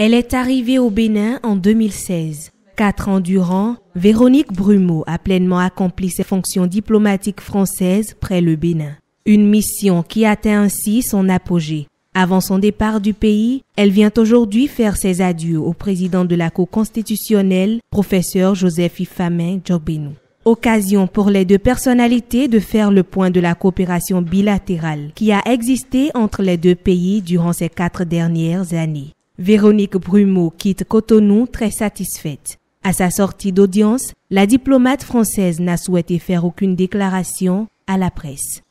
Elle est arrivée au Bénin en 2016. Quatre ans durant, Véronique Brumeau a pleinement accompli ses fonctions diplomatiques françaises près le Bénin. Une mission qui atteint ainsi son apogée. Avant son départ du pays, elle vient aujourd'hui faire ses adieux au président de la Cour constitutionnelle, professeur Joseph Ifamin Djobinu. Occasion pour les deux personnalités de faire le point de la coopération bilatérale qui a existé entre les deux pays durant ces quatre dernières années. Véronique Brumeau quitte Cotonou très satisfaite. À sa sortie d'audience, la diplomate française n'a souhaité faire aucune déclaration à la presse.